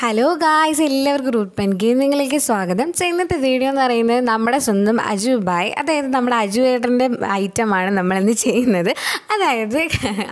hello guys എല്ലാവർക്കും root pen ഗെയിമിങ്ങിലേക്ക് സ്വാഗതം സോ വീഡിയോ എന്ന് പറയുന്നത് നമ്മുടെ സ്വന്തം അജു ബായ് അതായത് നമ്മുടെ അജു ഏട്ടൻ്റെ ഐറ്റമാണ് നമ്മളിന്ന് ചെയ്യുന്നത് അതായത്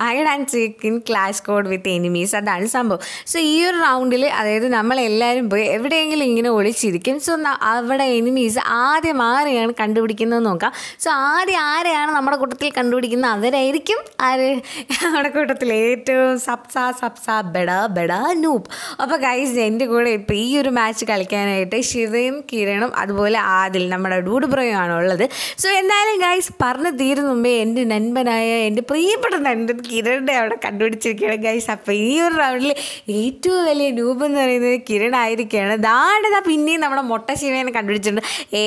hide and seek in clash code with enemies അതാണ് സംഭവം സോ ഈ ഒരു റൗണ്ടിൽ അതായത് നമ്മളെല്ലാവരും പോയി എവിടെയെങ്കിലും ഇങ്ങനെ ഒളിച്ചിരിക്കും സോ അവിടെ എനിമീസ് ആദ്യം ആരെയാണ് കണ്ടുപിടിക്കുന്നത് നോക്കാം സോ ആദ്യം ആരെയാണ് നമ്മുടെ കൂട്ടത്തിൽ കണ്ടുപിടിക്കുന്നത് അവരായിരിക്കും ആര് നമ്മുടെ കൂട്ടത്തിൽ ഏറ്റവും സപ്സാ സപ്സാ ബെഡ ബെഡ നൂപ്പ് അപ്പോൾ ഗൈസ് ഗൈസ് എൻ്റെ കൂടെ ഇപ്പോൾ ഈ ഒരു മാച്ച് കളിക്കാനായിട്ട് ശിവയും കിരണും അതുപോലെ ആദിൽ നമ്മുടെ ആണ് ഉള്ളത് സോ എന്തായാലും ഗൈസ് പറഞ്ഞു തീരുന്ന മുമ്പേ എൻ്റെ നൻപനായ എൻ്റെ പ്രിയപ്പെട്ട നൻപൻ കിരണിൻ്റെ അവിടെ കണ്ടുപിടിച്ചിരിക്കുകയാണ് ഗൈസ് അപ്പോൾ ഈ ഒരു റൗണ്ടിൽ ഏറ്റവും വലിയ നൂബ് എന്ന് പറയുന്നത് കിരൺ ആയിരിക്കുകയാണ് ദാണ്ടതാ പിന്നെയും നമ്മുടെ മുട്ട ശിവനെ കണ്ടുപിടിച്ചിട്ടുണ്ട് ഏ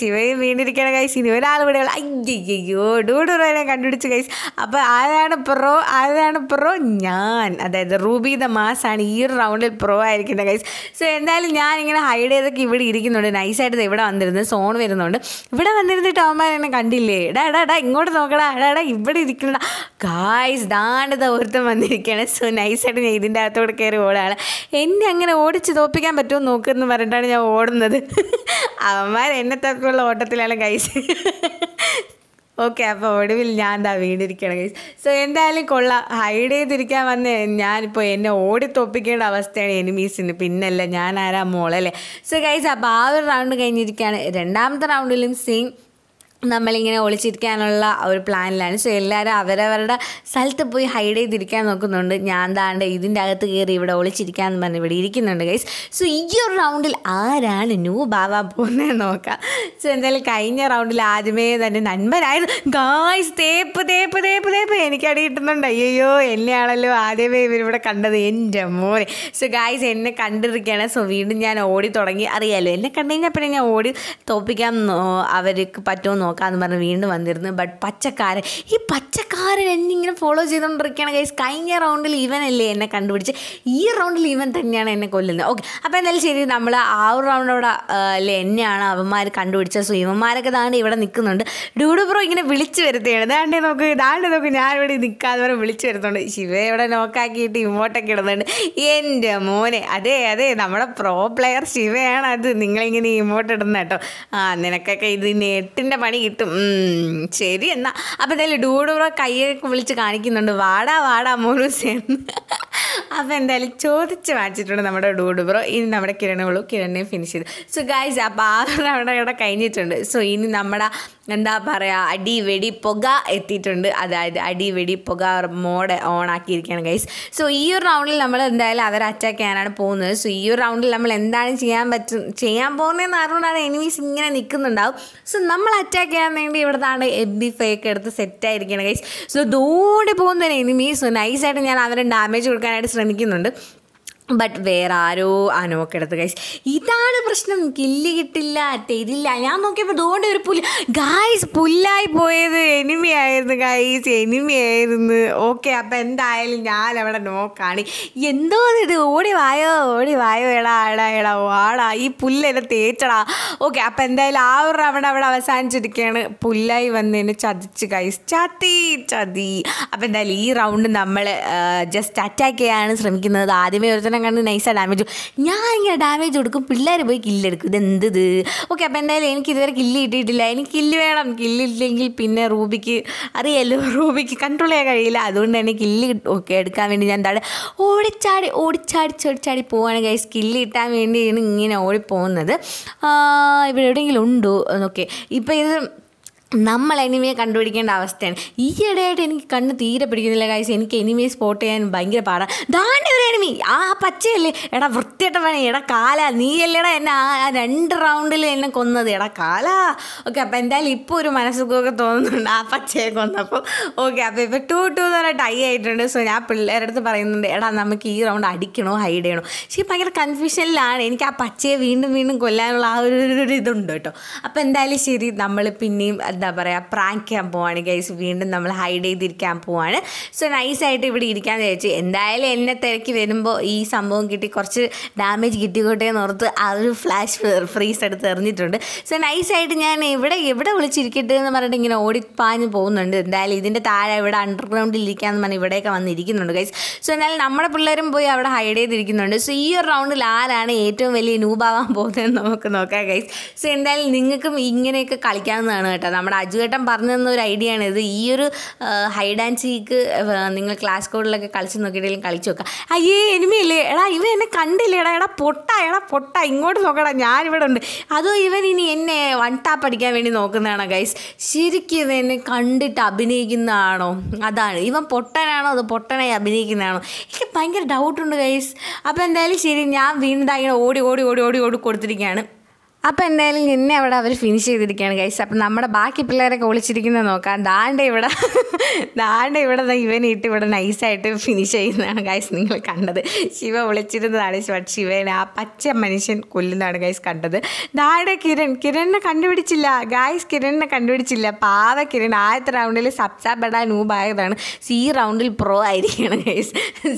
ശിവയും വീണിരിക്കുകയാണ് ഗൈസ് ഇനി ഒരാൾ ഇവിടെ അയ്യോ ഡൂഡുപ്രയനെ കണ്ടുപിടിച്ച് ഗൈസ് അപ്പോൾ ആരാണ് പ്രോ ആരാണ് പ്രോ ഞാൻ അതായത് റൂബി ദ മാസാണ് ഈ ഒരു റൗണ്ടിൽ പ്രോ ആയിരിക്കട്ടെ ഗൈസ് സോ എന്തായാലും ഞാൻ ഇങ്ങനെ ഹൈഡ് ചെയ്തൊക്കെ ഇവിടെ ഇരിക്കുന്നുണ്ട് നൈസായിട്ട് ഇവിടെ വന്നിരുന്നത് സോൺ വരുന്നുണ്ട് ഇവിടെ വന്നിരുന്നിട്ട് അവന്മാർ എന്നെ കണ്ടില്ലേ എടാ എടാ എടാ ഇങ്ങോട്ട് നോക്കടാ എടാ എടാ ഇവിടെ ഇരിക്കണ്ട ഗായ്സ് ദാണ്ട് ദൗർത്തം വന്നിരിക്കുകയാണ് സോ നൈസായിട്ട് ഞാൻ ഇതിൻ്റെ അകത്തോടെ കയറി ഓടാണ് എന്നെ അങ്ങനെ ഓടിച്ച് തോപ്പിക്കാൻ പറ്റുമോ നോക്കുമെന്ന് പറഞ്ഞിട്ടാണ് ഞാൻ ഓടുന്നത് അവന്മാർ എന്നെ തപ്പിയുള്ള ഓട്ടത്തിലാണ് ഗൈസ് ഓക്കെ അപ്പോൾ ഒടുവിൽ ഞാൻ എന്താ വീണ്ടിരിക്കണം ഗൈസ് സോ എന്തായാലും കൊള്ളാം ഹൈഡ് ചെയ്തിരിക്കാൻ വന്ന് ഞാനിപ്പോൾ എന്നെ ഓടിത്തൊപ്പിക്കേണ്ട അവസ്ഥയാണ് എനിമീസിന് പിന്നല്ല ഞാൻ ആരാ മോളല്ലേ സോ ഗൈസ് അപ്പോൾ ആ ഒരു റൗണ്ട് കഴിഞ്ഞിരിക്കുകയാണ് രണ്ടാമത്തെ റൗണ്ടിലും സെയിം നമ്മളിങ്ങനെ ഒളിച്ചിരിക്കാനുള്ള ഒരു പ്ലാനിലാണ് സോ എല്ലാവരും അവരവരുടെ സ്ഥലത്ത് പോയി ഹൈഡ് ചെയ്തിരിക്കാൻ നോക്കുന്നുണ്ട് ഞാൻ താണ്ട് ഇതിൻ്റെ അകത്ത് കയറി ഇവിടെ എന്ന് പറഞ്ഞ് ഇവിടെ ഇരിക്കുന്നുണ്ട് ഗൈസ് സോ ഈ ഒരു റൗണ്ടിൽ ആരാണ് ന്യൂ ബാവാൻ പോകുന്നത് നോക്കാം സോ എന്തായാലും കഴിഞ്ഞ റൗണ്ടിൽ ആദ്യമേ തന്നെ നന്മനായിരുന്നു ഗായ്സ് തേപ്പ് തേപ്പ് തേപ്പ് തേപ്പ് എനിക്കടി കിട്ടുന്നുണ്ട് അയ്യോ എന്നെയാണല്ലോ ആദ്യമേ ഇവരിവിടെ കണ്ടത് എൻ്റെ മോനെ സോ ഗായ്സ് എന്നെ കണ്ടിരിക്കുകയാണ് സോ വീണ്ടും ഞാൻ ഓടി തുടങ്ങി അറിയാമല്ലോ എന്നെ കണ്ടു കഴിഞ്ഞാൽ പിന്നെ ഞാൻ ഓടി തോപ്പിക്കാൻ അവർക്ക് പറ്റുമോ നോക്കാമെന്ന് പറഞ്ഞ് വീണ്ടും വന്നിരുന്നു ബട്ട് പച്ചക്കാരൻ ഈ പച്ചക്കാരൻ എന്നിങ്ങനെ ഫോളോ ചെയ്തുകൊണ്ടിരിക്കുകയാണ് ഗൈസ് കഴിഞ്ഞ റൗണ്ടിൽ അല്ലേ എന്നെ കണ്ടുപിടിച്ച് ഈ റൗണ്ടിൽ ഇവൻ തന്നെയാണ് എന്നെ കൊല്ലുന്നത് ഓക്കെ അപ്പോൾ എന്തായാലും ശരി നമ്മൾ ആ ഒരു റൗണ്ടോടെ അല്ലേ എന്നെയാണ് അവന്മാർ കണ്ടുപിടിച്ചത് സോ ഇവന്മാരൊക്കെ താണ്ട് ഇവിടെ നിൽക്കുന്നുണ്ട് ഡൂഡു ബ്രോ ഇങ്ങനെ വിളിച്ചു വരുത്തുകയാണ് ഇതാണ്ട് നോക്ക് ഇതാണ്ട് നോക്ക് ഞാൻ ഇവിടെ നിൽക്കാതെ വരെ വിളിച്ചു വരുത്തുന്നുണ്ട് ശിവയെ ഇവിടെ നോക്കാക്കിയിട്ട് ഇങ്ങോട്ടൊക്കെ ഇടുന്നുണ്ട് എൻ്റെ മോനെ അതെ അതെ നമ്മുടെ പ്രോ പ്ലെയർ ശിവയാണ് അത് നിങ്ങളിങ്ങനെ ഇമോട്ട് ഇടുന്ന കേട്ടോ ആ നിനക്കൊക്കെ ഇത് നെട്ടിൻ്റെ പണി കിട്ടും ശരി എന്നാ അപ്പോൾ എന്തായാലും ഡൂഡൂറ കൈയൊക്കെ വിളിച്ച് കാണിക്കുന്നുണ്ട് വാടാ വാടാ മോനു സേന്ന് അപ്പോൾ എന്തായാലും ചോദിച്ച് വാങ്ങിച്ചിട്ടുണ്ട് നമ്മുടെ ഡൂഡുബ്രോ ഇനി നമ്മുടെ കിരണുകളും കിരണിനെ ഫിനിഷ് ചെയ്തു സോ ഗൈസ് അപ്പോൾ ആ അവിടെ ഇവിടെ കഴിഞ്ഞിട്ടുണ്ട് സോ ഇനി നമ്മുടെ എന്താ പറയുക അടി വെടി പുക എത്തിയിട്ടുണ്ട് അതായത് അടി വെടി പുക മോഡ് ഓൺ ആക്കിയിരിക്കുകയാണ് ഗൈസ് സോ ഈ ഒരു റൗണ്ടിൽ നമ്മൾ എന്തായാലും അവരെ അറ്റാക്ക് ചെയ്യാനാണ് പോകുന്നത് സോ ഈ ഒരു റൗണ്ടിൽ നമ്മൾ എന്താണ് ചെയ്യാൻ പറ്റും ചെയ്യാൻ പോകുന്നതെന്ന് അറിഞ്ഞുകൊണ്ടാണ് എനിമീസ് ഇങ്ങനെ നിൽക്കുന്നുണ്ടാവും സോ നമ്മൾ അറ്റാക്ക് ഒക്കെ ആകാൻ വേണ്ടി എം ബി ഫേക്ക് എടുത്ത് സെറ്റായിരിക്കണം ഗൈസ് സോ ദൂരെ പോകുന്ന എനിമീസ് നൈസായിട്ട് ഞാൻ അവരെ ഡാമേജ് കൊടുക്കാനായിട്ട് ശ്രമിക്കുന്നുണ്ട് ബട്ട് വേറെ ആരോ ആ നോക്കെടുത്ത് ഗൈസ് ഇതാണ് പ്രശ്നം കില്ല് കിട്ടില്ല തരില്ല ഞാൻ നോക്കിയപ്പോൾ ഇതുകൊണ്ട് ഒരു പുല്ല് ഗായ്സ് പുല്ലായി പോയത് എനിമി ആയിരുന്നു ഗായ്സ് എനിമി ആയിരുന്നു ഓക്കെ അപ്പം എന്തായാലും ഞാൻ അവിടെ നോക്കാണ് എന്തോ ഇത് ഓടി വായോ ഓടി വായോ എടാ എടാ എടാ വാടാ ഈ പുല്ലെന്നെ തേച്ചടാ ഓക്കെ അപ്പം എന്തായാലും ആ ഒരു റൗണ്ട് അവിടെ അവസാനിച്ചിരിക്കുകയാണ് പുല്ലായി വന്ന് എന്നെ ചതിച്ച് ഗൈസ് ചതി ചതി അപ്പം എന്തായാലും ഈ റൗണ്ട് നമ്മൾ ജസ്റ്റ് അറ്റാക്ക് ചെയ്യാനാണ് ശ്രമിക്കുന്നത് ആദ്യമേ ഒരു സാധനം കണ്ട് നൈസാണ് ഡാമേജ് ഞാൻ ഇങ്ങനെ ഡാമേജ് കൊടുക്കും പിള്ളേർ പോയി കില്ലെടുക്കും ഇത് എന്ത് ഇത് ഓക്കെ അപ്പോൾ എന്തായാലും എനിക്ക് ഇതുവരെ കില്ല് കിട്ടിയിട്ടില്ല എനിക്ക് കില്ല് വേണം കില്ലില്ലെങ്കിൽ പിന്നെ റൂബിക്ക് അറിയാലോ റൂബിക്ക് കൺട്രോൾ ചെയ്യാൻ കഴിയില്ല അതുകൊണ്ട് തന്നെ കില്ല് ഓക്കെ എടുക്കാൻ വേണ്ടി ഞാൻ എന്താണ് ഓടിച്ചാടി ഓടിച്ചാടി ചോടിച്ചാടി പോവാണ് ഗൈസ് കില്ല് കിട്ടാൻ വേണ്ടിയാണ് ഇങ്ങനെ ഓടിപ്പോകുന്നത് ഇവിടെ എവിടെയെങ്കിലും ഉണ്ടോ എന്നൊക്കെ ഇപ്പോൾ ഇത് നമ്മൾ എനിമയെ കണ്ടുപിടിക്കേണ്ട അവസ്ഥയാണ് ഈ ഇടയായിട്ട് എനിക്ക് കണ്ണ് തീരെ പിടിക്കുന്നില്ല കാഴ്ച എനിക്ക് എനിമയെ സ്പോട്ട് ചെയ്യാൻ ഭയങ്കര പാടാണ് ദാണ്ടി ഒരു എനിമി ആ പച്ചയല്ലേ എടാ വൃത്തിയായിട്ട് പണി എടാ കാല നീയല്ലേടാ എന്നെ ആ രണ്ട് റൗണ്ടിൽ എന്നെ കൊന്നത് എടാ കാല ഓക്കെ അപ്പോൾ എന്തായാലും ഇപ്പോൾ ഒരു മനസ്സുഖമൊക്കെ തോന്നുന്നുണ്ട് ആ പച്ചയെ കൊന്നപ്പോൾ ഓക്കെ അപ്പോൾ ഇപ്പോൾ ടു ടു എന്ന് പറഞ്ഞാൽ ടൈ ആയിട്ടുണ്ട് സോ ഞാൻ പിള്ളേരുടെ അടുത്ത് പറയുന്നുണ്ട് എടാ നമുക്ക് ഈ റൗണ്ട് അടിക്കണോ ഹൈഡ് ചെയ്യണോ പക്ഷേ ഭയങ്കര കൺഫ്യൂഷനിലാണ് എനിക്ക് ആ പച്ചയെ വീണ്ടും വീണ്ടും കൊല്ലാനുള്ള ആ ഒരു ഇതുണ്ട് കേട്ടോ അപ്പോൾ എന്തായാലും ശരി നമ്മൾ പിന്നെയും എന്താ പറയുക പ്രാങ്ക് ചെയ്യാൻ പോവാണ് ഗൈസ് വീണ്ടും നമ്മൾ ഹൈഡ് ചെയ്തിരിക്കാൻ പോവാണ് സോ നൈസായിട്ട് ഇവിടെ ഇരിക്കാൻ ചോദിച്ചു എന്തായാലും എന്നെ തിരക്കി വരുമ്പോൾ ഈ സംഭവം കിട്ടി കുറച്ച് ഡാമേജ് കിട്ടിക്കോട്ടെ എന്ന് ഓർത്ത് ആ ഒരു ഫ്ലാഷ് ഫ്രീസ് എടുത്ത് എറിഞ്ഞിട്ടുണ്ട് സോ നൈസായിട്ട് ഞാൻ ഇവിടെ എവിടെ വിളിച്ചിരിക്കട്ടെ എന്ന് പറഞ്ഞിട്ട് ഇങ്ങനെ ഓടിപ്പാഞ്ഞ് പോകുന്നുണ്ട് എന്തായാലും ഇതിൻ്റെ താഴെ ഇവിടെ അണ്ടർഗ്രൗണ്ടിൽ ഇരിക്കാമെന്ന് പറഞ്ഞാൽ ഇവിടെയൊക്കെ വന്നിരിക്കുന്നുണ്ട് ഗൈസ് സോ എന്നാലും നമ്മുടെ പിള്ളേരും പോയി അവിടെ ഹൈഡ് ചെയ്തിരിക്കുന്നുണ്ട് സോ ഈ ഒരു റൗണ്ടിൽ ആരാണ് ഏറ്റവും വലിയ നൂബാവാൻ പോകുന്നതെന്ന് നമുക്ക് നോക്കാം ഗൈസ് സോ എന്തായാലും നിങ്ങൾക്കും ഇങ്ങനെയൊക്കെ കളിക്കാവുന്നതാണ് കേട്ടോ നമ്മുടെ അജുവേട്ടൻ പറഞ്ഞു തന്ന ഒരു ഐഡിയ ആണ് ഇത് ഈ ഒരു ഹൈഡ് ആൻഡ് സീക്ക് നിങ്ങൾ ക്ലാസ് കോഡിലൊക്കെ കളിച്ച് നോക്കിയിട്ടെങ്കിലും കളിച്ചു നോക്കുക അയ്യേ എനിമയില്ലേ എടാ ഇവ എന്നെ കണ്ടില്ലേ എടാ എടാ പൊട്ട എടാ പൊട്ട ഇങ്ങോട്ട് നോക്കടാ ഞാനിവിടെ ഉണ്ട് അതും ഇവൻ ഇനി എന്നെ വൺ ടാപ്പ് അടിക്കാൻ വേണ്ടി നോക്കുന്നതാണോ ഗൈസ് ശരിക്കും ഇവ എന്നെ കണ്ടിട്ട് അഭിനയിക്കുന്നതാണോ അതാണ് ഇവൻ പൊട്ടനാണോ അത് പൊട്ടനായി അഭിനയിക്കുന്നതാണോ എനിക്ക് ഭയങ്കര ഡൗട്ടുണ്ട് ഗൈസ് അപ്പോൾ എന്തായാലും ശരി ഞാൻ വീണ്ടും ഇങ്ങനെ ഓടി ഓടി ഓടി ഓടി ഓടി കൊടുത്തിരിക്കുകയാണ് അപ്പോൾ എന്തായാലും നിന്നെ അവിടെ അവർ ഫിനിഷ് ചെയ്തിരിക്കുകയാണ് ഗൈസ് അപ്പം നമ്മുടെ ബാക്കി പിള്ളേരൊക്കെ ഒളിച്ചിരിക്കുന്നത് നോക്കാം ദാണ്ട ഇവിടെ ദാണ്ട ഇവിടെ ഇവനിട്ട് ഇവിടെ നൈസായിട്ട് ഫിനിഷ് ചെയ്യുന്നതാണ് ഗൈസ് നിങ്ങൾ കണ്ടത് ശിവ ഒളിച്ചിരുന്നതാണ് ശിവനെ ആ പച്ച മനുഷ്യൻ കൊല്ലുന്നതാണ് ഗൈസ് കണ്ടത് ദാണ്ട കിരൺ കിരണിനെ കണ്ടുപിടിച്ചില്ല ഗൈസ് കിരണിനെ കണ്ടുപിടിച്ചില്ല പാവ കിരൺ ആദ്യത്തെ റൗണ്ടിൽ സബ്സാ ബഡാ നൂബായതാണ് സി റൗണ്ടിൽ പ്രോ ആയിരിക്കണം ഗൈസ്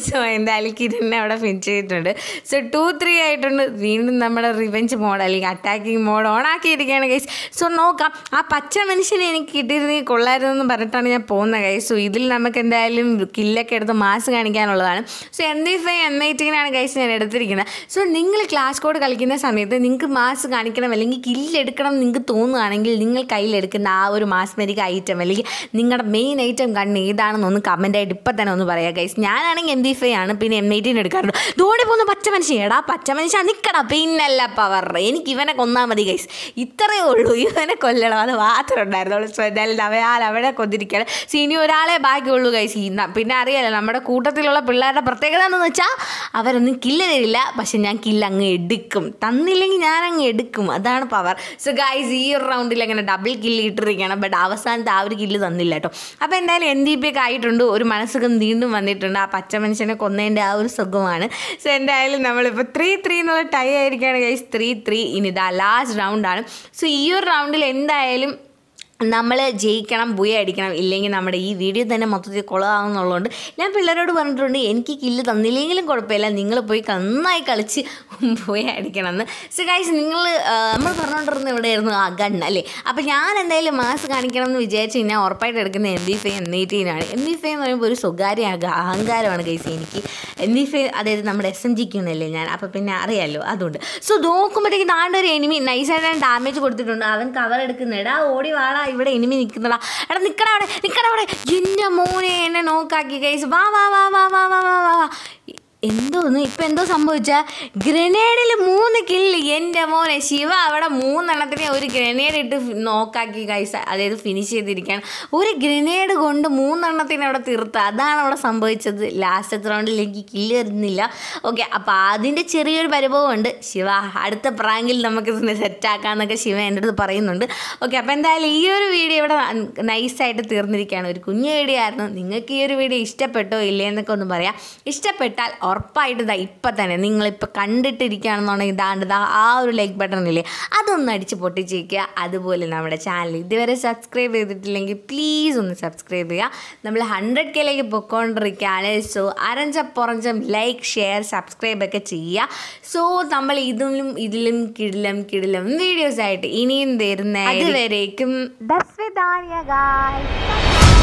സോ എന്തായാലും കിരണിനെ അവിടെ ഫിനിഷ് ചെയ്തിട്ടുണ്ട് സോ ടു ത്രീ ആയിട്ടുണ്ട് വീണ്ടും നമ്മുടെ റിവെഞ്ച് മോഡ് അല്ലെങ്കിൽ അറ്റാക്ക് ട്രാക്കിംഗ് മോഡ് ഓൺ ആക്കിയിരിക്കുകയാണ് ഗൈസ് സോ നോക്കാം ആ പച്ച മനുഷ്യനെ എനിക്ക് കിട്ടിയിരുന്നെങ്കിൽ കൊള്ളായിരുന്നെന്ന് പറഞ്ഞിട്ടാണ് ഞാൻ പോകുന്നത് ഗൈസ് സോ ഇതിൽ നമുക്ക് എന്തായാലും കില്ലൊക്കെ എടുത്ത് മാസ് കാണിക്കാനുള്ളതാണ് so M D five M എയ്റ്റീനാണ് ഗൈസ് ഞാൻ എടുത്തിരിക്കുന്നത് സോ നിങ്ങൾ ക്ലാസ് കോഡ് കളിക്കുന്ന സമയത്ത് നിങ്ങൾക്ക് മാസ് കാണിക്കണം അല്ലെങ്കിൽ കില്ലെടുക്കണം നിങ്ങൾക്ക് തോന്നുകയാണെങ്കിൽ നിങ്ങൾ കയ്യിലെടുക്കുന്ന ആ ഒരു മാസ്മരിക ഐറ്റം അല്ലെങ്കിൽ നിങ്ങളുടെ മെയിൻ ഐറ്റം കണ്ണ് ഒന്ന് കമൻ്റായിട്ട് ഇപ്പം തന്നെ ഒന്ന് പറയാം ഗൈസ് ഞാനാണെങ്കിൽ എം ഡി ഫൈ ആണ് പിന്നെ എം എയ്റ്റീൻ എടുക്കാറുണ്ട് ധോണി പോകുന്ന പച്ച മനുഷ്യൻ എടാ പച്ച മനുഷ്യൻ നിൽക്കടാ പിന്നല്ല പവർ എനിക്ക് ഇവനെ കൊന്നാൽ മതി ഗൈസ് ഇത്രയേ ഉള്ളൂ ഇവനെ കൊല്ലണം അത് മാത്രം ഉണ്ടായിരുന്നു അവൾ ശ്രദ്ധയിൽ അവയാൽ അവിടെ കൊന്നിരിക്കുകയാണ് സി ഇനി ഒരാളെ ബാക്കിയുള്ളൂ ഗൈസ് ഇന്ന പിന്നെ അറിയാലോ നമ്മുടെ കൂട്ടത്തിലുള്ള പിള്ളേരുടെ പ്രത്യേകത എന്ന് വെച്ചാൽ അവരൊന്നും കില്ല് തരില്ല പക്ഷെ ഞാൻ കില്ല് അങ്ങ് എടുക്കും തന്നില്ലെങ്കിൽ ഞാൻ അങ്ങ് എടുക്കും അതാണ് പവർ സോ ഗൈസ് ഈ ഒരു റൗണ്ടിൽ അങ്ങനെ ഡബിൾ കില്ല് ഇട്ടിരിക്കണം ബട്ട് അവസാനത്തെ ആ ഒരു കില്ല് തന്നില്ല കേട്ടോ അപ്പോൾ എന്തായാലും എന്ത് ഇപ്പം ഒക്കെ ആയിട്ടുണ്ട് ഒരു മനസ്സുഖം വീണ്ടും വന്നിട്ടുണ്ട് ആ പച്ച മനുഷ്യനെ കൊന്നതിൻ്റെ ആ ഒരു സുഖമാണ് സോ എന്തായാലും നമ്മളിപ്പോൾ ത്രീ ത്രീ എന്നുള്ള ടൈ ആയിരിക്കുകയാണ് ഗൈസ് ത്രീ ത്രീ ഇനി ദാ ലാസ്റ്റ് റൗണ്ടാണ് സോ ഈ ഒരു റൗണ്ടിൽ എന്തായാലും നമ്മൾ ജയിക്കണം ബുയ അടിക്കണം ഇല്ലെങ്കിൽ നമ്മുടെ ഈ വീഡിയോ തന്നെ മൊത്തത്തിൽ കുളമാകുന്നുള്ളതുകൊണ്ട് ഞാൻ പിള്ളേരോട് പറഞ്ഞിട്ടുണ്ട് എനിക്ക് കില്ല് തന്നില്ലെങ്കിലും കുഴപ്പമില്ല നിങ്ങൾ പോയി നന്നായി കളിച്ച് ബുയ അടിക്കണം എന്ന് സോ ഗൈസ് നിങ്ങൾ നമ്മൾ എവിടെയായിരുന്നു ആ അല്ലേ അപ്പോൾ ഞാൻ എന്തായാലും മാസ് കാണിക്കണം എന്ന് വിചാരിച്ച് ഞാൻ ഉറപ്പായിട്ട് എടുക്കുന്ന എം ബി ഫൈ എം എയ്റ്റീനാണ് എം ബി ഫൈ എന്ന് പറയുമ്പോൾ ഒരു സ്വകാര്യ അഹങ്കാരമാണ് കൈസ് എനിക്ക് എം ബി ഫൈ അതായത് നമ്മുടെ എസ് എം ജിക്ക് എന്നല്ലേ ഞാൻ അപ്പോൾ പിന്നെ അറിയാമല്ലോ അതുകൊണ്ട് സോ നോക്കുമ്പോഴത്തേക്ക് താണ്ട ഒരു എനിമി നൈസായിട്ട് ഡാമേജ് കൊടുത്തിട്ടുണ്ട് അവൻ കവർ എടുക്കുന്നെടാ ഓടി വാടാ ഇവിടെ എനിമി നിൽക്കുന്നടാ എടാ നിൽക്കണ അവിടെ നിൽക്കണ അവിടെ എൻ്റെ മോനെ എന്നെ നോക്കാക്കി കൈസ് വാ വാ വാ വാ വാ വാ വാ വാ എന്തോന്ന് ഇപ്പം എന്തോ സംഭവിച്ചാൽ ഗ്രനേഡിൽ മൂന്ന് കില്ല് എൻ്റെ മോനെ ശിവ അവിടെ മൂന്നെണ്ണത്തിന് ഒരു ഗ്രനേഡ് ഇട്ട് നോക്കാക്കി കൈസ അതായത് ഫിനിഷ് ചെയ്തിരിക്കുകയാണ് ഒരു ഗ്രനേഡ് കൊണ്ട് മൂന്നെണ്ണത്തിന് അവിടെ തീർത്ത് അതാണ് അവിടെ സംഭവിച്ചത് ലാസ്റ്റത്തെ റൗണ്ടിൽ എനിക്ക് കില്ല് വരുന്നില്ല ഓക്കെ അപ്പോൾ അതിൻ്റെ ചെറിയൊരു പരിഭവമുണ്ട് ശിവ അടുത്ത പ്രാങ്കിൽ നമുക്ക് ഇതിനെ സെറ്റാക്കാമെന്നൊക്കെ ശിവ എൻ്റെ അടുത്ത് പറയുന്നുണ്ട് ഓക്കെ അപ്പോൾ എന്തായാലും ഈ ഒരു വീഡിയോ ഇവിടെ നൈസായിട്ട് തീർന്നിരിക്കുകയാണ് ഒരു കുഞ്ഞു വീഡിയോ ആയിരുന്നു നിങ്ങൾക്ക് ഈ ഒരു വീഡിയോ ഇഷ്ടപ്പെട്ടോ ഇല്ലേ എന്നൊക്കെ ഒന്ന് പറയാം ഇഷ്ടപ്പെട്ടാൽ ഉറപ്പായിട്ട് ഇതാ ഇപ്പം തന്നെ നിങ്ങളിപ്പോൾ കണ്ടിട്ടിരിക്കുകയാണെന്നുണ്ടെങ്കിൽ ഇതാണ്ട് ദാ ആ ഒരു ലൈക്ക് ബട്ടൺ ഇല്ലേ അതൊന്ന് അടിച്ച് പൊട്ടിച്ചിരിക്കുക അതുപോലെ നമ്മുടെ ചാനൽ ഇതുവരെ സബ്സ്ക്രൈബ് ചെയ്തിട്ടില്ലെങ്കിൽ പ്ലീസ് ഒന്ന് സബ്സ്ക്രൈബ് ചെയ്യുക നമ്മൾ ഹൺഡ്രഡ് കെയിലേക്ക് പൊയ്ക്കൊണ്ടിരിക്കുകയാണ് സോ അരഞ്ചം പുറഞ്ചം ലൈക്ക് ഷെയർ സബ്സ്ക്രൈബ് ഒക്കെ ചെയ്യുക സോ നമ്മൾ ഇതിലും ഇതിലും കിടിലും കിടിലും വീഡിയോസ് ആയിട്ട് ഇനിയും തരുന്ന ഇതുവരേക്കും ബസ് വിദാനിയ ഗായ്